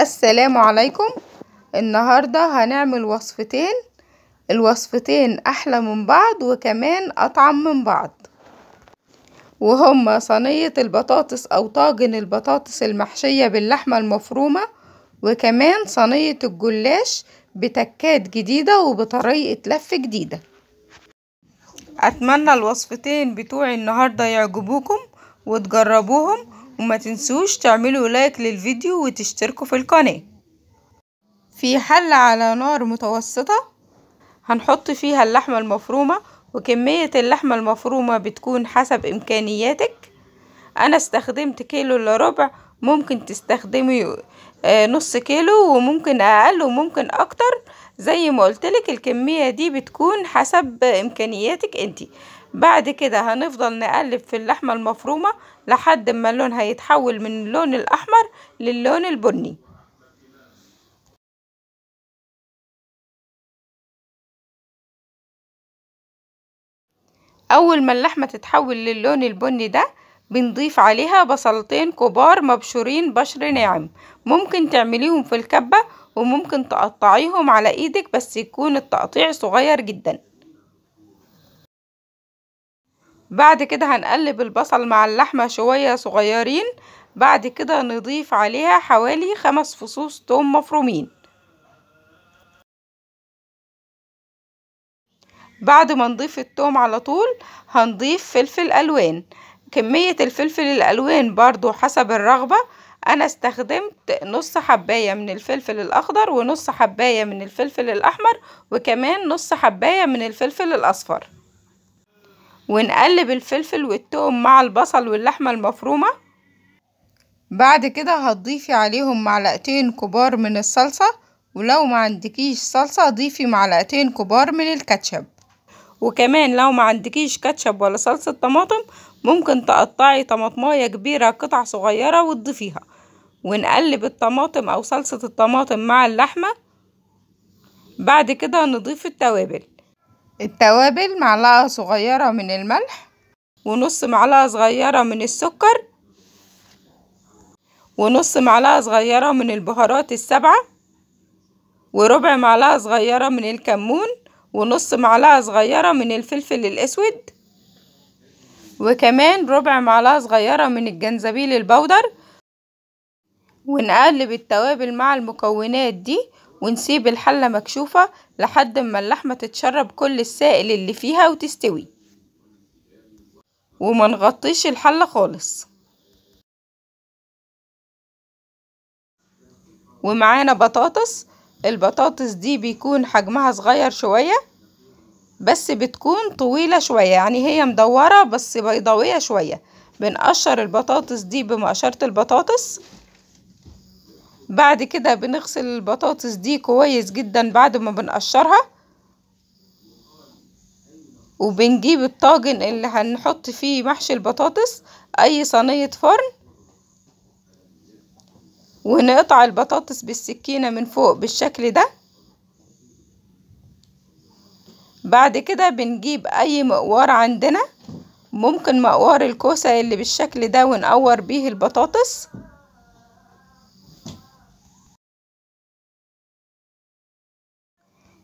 السلام عليكم النهاردة هنعمل وصفتين الوصفتين أحلى من بعض وكمان أطعم من بعض وهما صينية البطاطس أو طاجن البطاطس المحشية باللحمة المفرومة وكمان صينية الجلاش بتكات جديدة وبطريقة لف جديدة أتمنى الوصفتين بتوعي النهاردة يعجبوكم وتجربوهم وما تنسوش تعملوا لايك للفيديو وتشتركوا في القناة في حل على نار متوسطة هنحط فيها اللحمة المفرومة وكمية اللحمة المفرومة بتكون حسب إمكانياتك أنا استخدمت كيلو إلا ربع ممكن تستخدمي آه، نص كيلو وممكن أقل وممكن أكتر زي ما قلتلك الكمية دي بتكون حسب إمكانياتك انتي بعد كده هنفضل نقلب في اللحمة المفرومة لحد ما لونها يتحول من اللون الأحمر للون البني أول ما اللحمة تتحول للون البني ده بنضيف عليها بصلتين كبار مبشورين بشر ناعم ممكن تعمليهم في الكبة وممكن تقطعيهم على ايدك بس يكون التقطيع صغير جداً بعد كده هنقلب البصل مع اللحمة شوية صغيرين بعد كده نضيف عليها حوالي خمس فصوص توم مفرومين بعد ما نضيف التوم على طول هنضيف فلفل ألوان كمية الفلفل الألوان برضو حسب الرغبة أنا استخدمت نص حباية من الفلفل الأخضر ونص حباية من الفلفل الأحمر وكمان نص حباية من الفلفل الأصفر ونقلب الفلفل والتوم مع البصل واللحمة المفرومة بعد كده هتضيفي عليهم معلقتين كبار من الصلصة ولو ما عندكيش صلصة ضيفي معلقتين كبار من الكاتشب وكمان لو ما عندكيش كاتشب ولا صلصة طماطم ممكن تقطعي طماطمية كبيرة قطع صغيرة وتضيفيها ونقلب الطماطم أو صلصة الطماطم مع اللحمة بعد كده نضيف التوابل التوابل معلقة صغيرة من الملح ونص معلقة صغيرة من السكر ونص معلقة صغيرة من البهارات السبعة وربع معلقة صغيرة من الكمون ونص معلقة صغيرة من الفلفل الأسود وكمان ربع معلقة صغيرة من الجنزبيل البودر ونقلب التوابل مع المكونات دي ونسيب الحلة مكشوفة لحد ما اللحمة تتشرب كل السائل اللي فيها وتستوي وما نغطيش الحلة خالص ومعانا بطاطس البطاطس دي بيكون حجمها صغير شوية بس بتكون طويلة شوية يعني هي مدورة بس بيضاوية شوية بنقشر البطاطس دي بمقشرة البطاطس بعد كده بنغسل البطاطس دي كويس جدا بعد ما بنقشرها وبنجيب الطاجن اللي هنحط فيه محشي البطاطس اي صينية فرن ونقطع البطاطس بالسكينة من فوق بالشكل ده بعد كده بنجيب اي مقوار عندنا ممكن مقوار الكوسة اللي بالشكل ده ونقور بيه البطاطس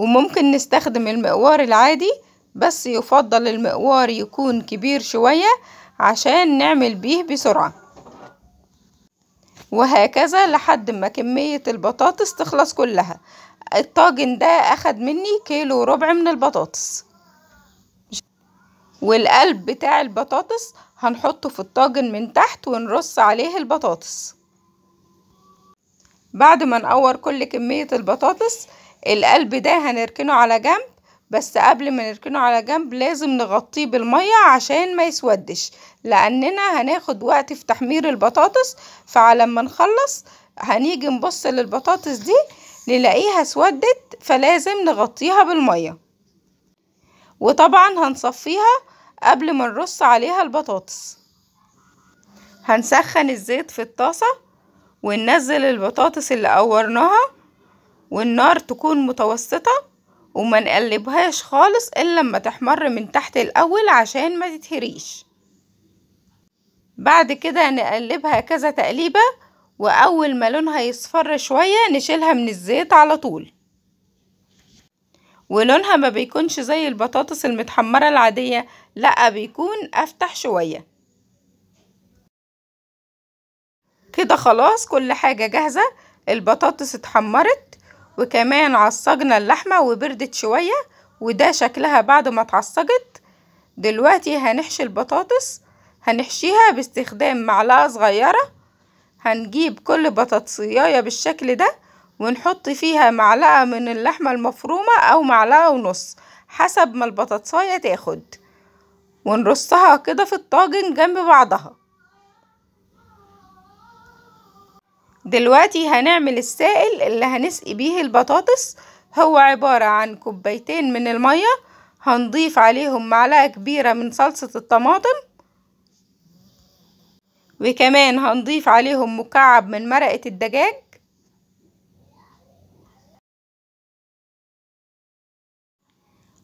وممكن نستخدم المقوار العادي بس يفضل المقوار يكون كبير شوية عشان نعمل بيه بسرعة وهكذا لحد ما كمية البطاطس تخلص كلها الطاجن ده اخد مني كيلو ربع من البطاطس والقلب بتاع البطاطس هنحطه في الطاجن من تحت ونرص عليه البطاطس بعد ما نقور كل كمية البطاطس القلب ده هنركنه على جنب بس قبل ما نركنه على جنب لازم نغطيه بالمية عشان ما يسودش لأننا هناخد وقت في تحمير البطاطس فعلى ما نخلص هنيجي نبص للبطاطس دي نلاقيها سودت فلازم نغطيها بالمية وطبعا هنصفيها قبل ما نرص عليها البطاطس هنسخن الزيت في الطاسة وننزل البطاطس اللي قورناها والنار تكون متوسطة وما نقلبهاش خالص الا لما تحمر من تحت الاول عشان ما تتهريش بعد كده نقلبها كذا تقليبة واول ما لونها يصفر شوية نشيلها من الزيت على طول ولونها ما بيكونش زي البطاطس المتحمرة العادية لا بيكون افتح شوية كده خلاص كل حاجة جاهزة البطاطس اتحمرت وكمان عصجنا اللحمة وبردت شوية وده شكلها بعد ما اتعصجت دلوقتي هنحشي البطاطس هنحشيها باستخدام معلقة صغيرة هنجيب كل بطاطسياية بالشكل ده ونحط فيها معلقة من اللحمة المفرومة أو معلقة ونص حسب ما البطاطساية تاخد ونرصها كده في الطاجن جنب بعضها دلوقتي هنعمل السائل اللي هنسقي بيه البطاطس هو عبارة عن كوبايتين من المية هنضيف عليهم معلقة كبيرة من صلصة الطماطم وكمان هنضيف عليهم مكعب من مرقة الدجاج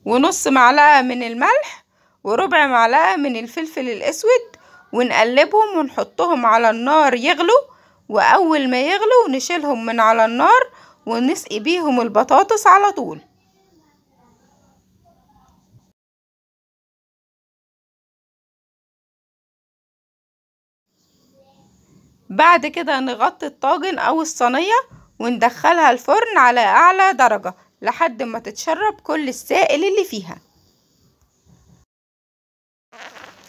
ونص معلقة من الملح وربع معلقة من الفلفل الأسود ونقلبهم ونحطهم على النار يغلوا وأول ما يغلوا نشيلهم من على النار ونسقي بيهم البطاطس على طول بعد كده نغطي الطاجن أو الصينية وندخلها الفرن على أعلى درجة لحد ما تتشرب كل السائل اللي فيها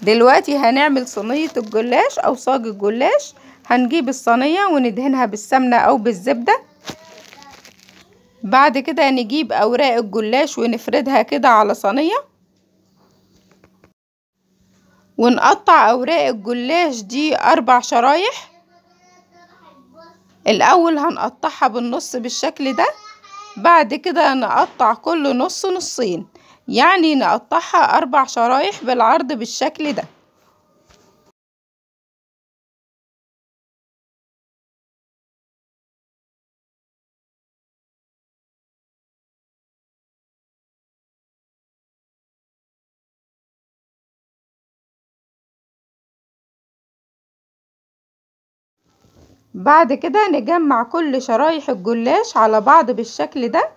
دلوقتي هنعمل صينية الجلاش أو صاج الجلاش هنجيب الصينية وندهنها بالسمنة أو بالزبدة بعد كده نجيب أوراق الجلاش ونفردها كده على صينية ونقطع أوراق الجلاش دي أربع شرايح الأول هنقطعها بالنص بالشكل ده بعد كده نقطع كل نص نصين يعني نقطعها أربع شرايح بالعرض بالشكل ده بعد كده نجمع كل شرايح الجلاش على بعض بالشكل ده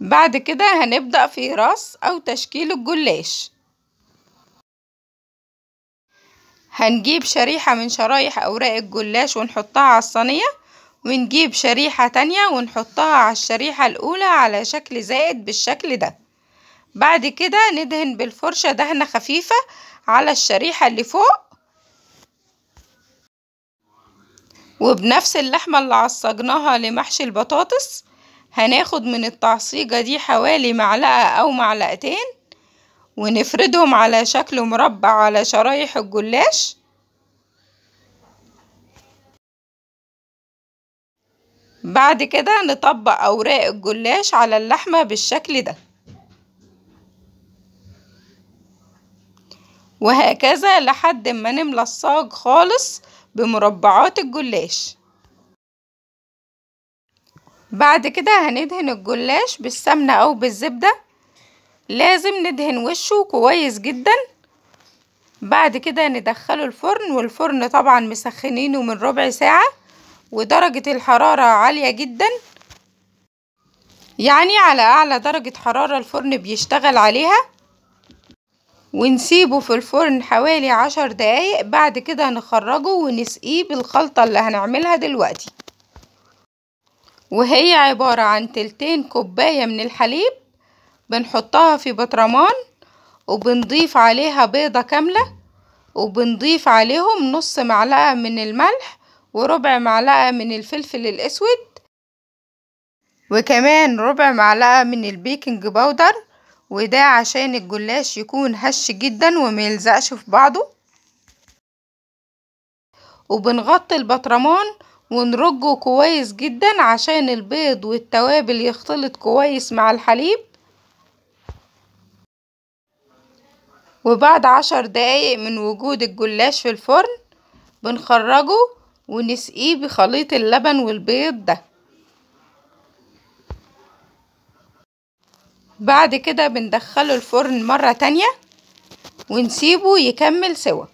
بعد كده هنبدأ في راس أو تشكيل الجلاش هنجيب شريحة من شرايح أوراق الجلاش ونحطها على الصينية ونجيب شريحة تانية ونحطها على الشريحة الأولى على شكل زائد بالشكل ده بعد كده ندهن بالفرشة دهنة خفيفة على الشريحة اللي فوق وبنفس اللحمة اللي عصجناها لمحشي البطاطس هناخد من التعصيجة دي حوالي معلقة أو معلقتين ونفردهم على شكل مربع على شرايح الجلاش بعد كده نطبق أوراق الجلاش على اللحمة بالشكل ده وهكذا لحد ما نملى الصاج خالص بمربعات الجلاش بعد كده هندهن الجلاش بالسمنة أو بالزبدة لازم ندهن وشه كويس جدا بعد كده ندخله الفرن والفرن طبعا مسخنينه من ربع ساعة ودرجة الحرارة عالية جدا يعني على أعلى درجة حرارة الفرن بيشتغل عليها ونسيبه في الفرن حوالي عشر دقايق بعد كده نخرجه ونسقيه بالخلطة اللي هنعملها دلوقتي وهي عبارة عن تلتين كوباية من الحليب بنحطها في بطرمان وبنضيف عليها بيضة كاملة وبنضيف عليهم نص معلقة من الملح وربع معلقة من الفلفل الأسود وكمان ربع معلقة من البيكنج باودر وده عشان الجلاش يكون هش جدا وميلزقش في بعضه وبنغطي البطرمان ونرجه كويس جدا عشان البيض والتوابل يختلط كويس مع الحليب وبعد عشر دقايق من وجود الجلاش في الفرن بنخرجه ونسقيه بخليط اللبن والبيض ده بعد كده بندخله الفرن مرة تانية ونسيبه يكمل سوا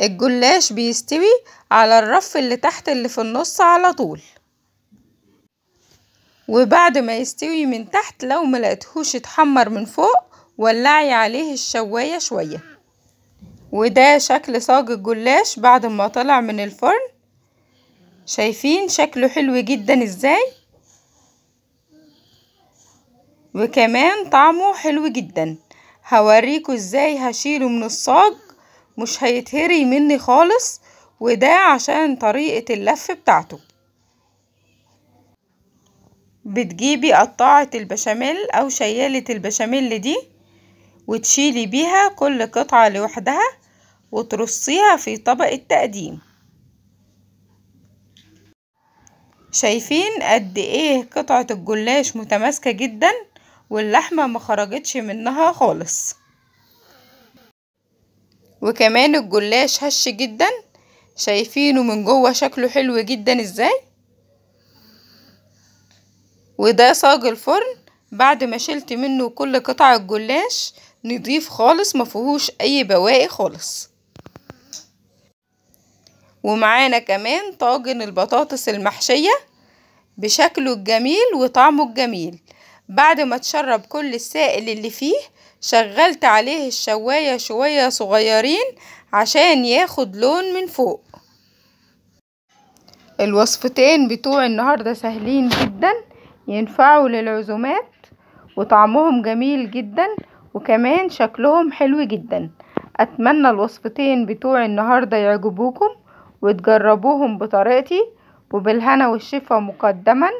الجلاش بيستوي على الرف اللي تحت اللي في النص على طول وبعد ما يستوي من تحت لو ملقتهوش اتحمر من فوق ولعي عليه الشواية شوية وده شكل صاج الجلاش بعد ما طلع من الفرن شايفين شكله حلو جدا ازاي وكمان طعمه حلو جدا هوريكوا ازاي هشيله من الصاج مش هيتهري مني خالص وده عشان طريقة اللف بتاعته بتجيبي قطعة البشاميل او شيالة البشاميل دي وتشيلي بيها كل قطعة لوحدها وترصيها في طبق التقديم شايفين قد ايه قطعة الجلاش متماسكة جدا واللحمة ما خرجتش منها خالص وكمان الجلاش هش جدا شايفينه من جوه شكله حلو جدا ازاي وده صاج الفرن بعد ما شلت منه كل قطع الجلاش نضيف خالص فيهوش اي بواقي خالص ومعانا كمان طاجن البطاطس المحشية بشكله الجميل وطعمه الجميل بعد ما تشرب كل السائل اللي فيه شغلت عليه الشواية شوية صغيرين عشان ياخد لون من فوق الوصفتين بتوع النهاردة سهلين جدا ينفعوا للعزومات وطعمهم جميل جدا وكمان شكلهم حلو جدا أتمنى الوصفتين بتوع النهاردة يعجبوكم وتجربوهم بطريقتي وبالهنا والشفا مقدما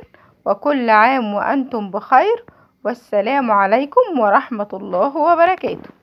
وكل عام وأنتم بخير والسلام عليكم ورحمة الله وبركاته